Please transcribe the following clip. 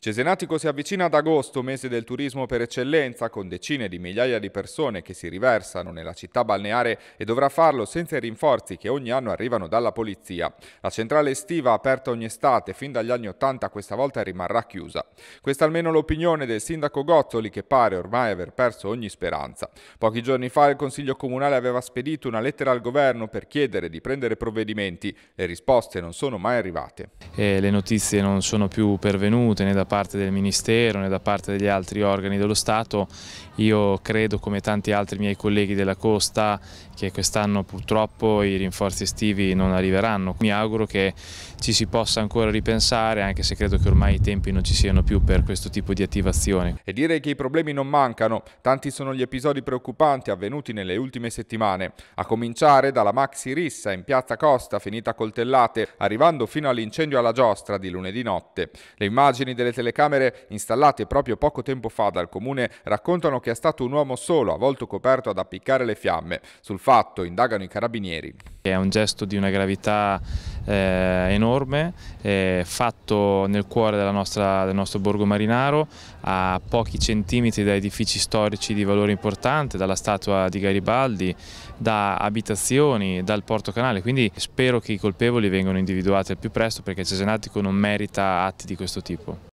Cesenatico si avvicina ad agosto, mese del turismo per eccellenza, con decine di migliaia di persone che si riversano nella città balneare e dovrà farlo senza i rinforzi che ogni anno arrivano dalla polizia. La centrale estiva, aperta ogni estate fin dagli anni Ottanta, questa volta rimarrà chiusa. Questa almeno l'opinione del sindaco Gozzoli che pare ormai aver perso ogni speranza. Pochi giorni fa il Consiglio Comunale aveva spedito una lettera al governo per chiedere di prendere provvedimenti. Le risposte non sono mai arrivate. Eh, le notizie non sono più pervenute né da parte del Ministero né da parte degli altri organi dello Stato. Io credo, come tanti altri miei colleghi della costa, che quest'anno purtroppo i rinforzi estivi non arriveranno. Mi auguro che ci si possa ancora ripensare, anche se credo che ormai i tempi non ci siano più per questo tipo di attivazione. E direi che i problemi non mancano, tanti sono gli episodi preoccupanti avvenuti nelle ultime settimane, a cominciare dalla maxi rissa in piazza Costa finita a coltellate, arrivando fino all'incendio alla giostra di lunedì notte. Le immagini delle telecamere installate proprio poco tempo fa dal comune raccontano che è stato un uomo solo, a volto coperto, ad appiccare le fiamme. Sul fatto indagano i carabinieri. È un gesto di una gravità eh, enorme, eh, fatto nel cuore nostra, del nostro borgo marinaro, a pochi centimetri da edifici storici di valore importante, dalla statua di Garibaldi, da abitazioni, dal porto canale, quindi spero che i colpevoli vengano individuati al più presto perché Cesenatico non merita atti di questo tipo.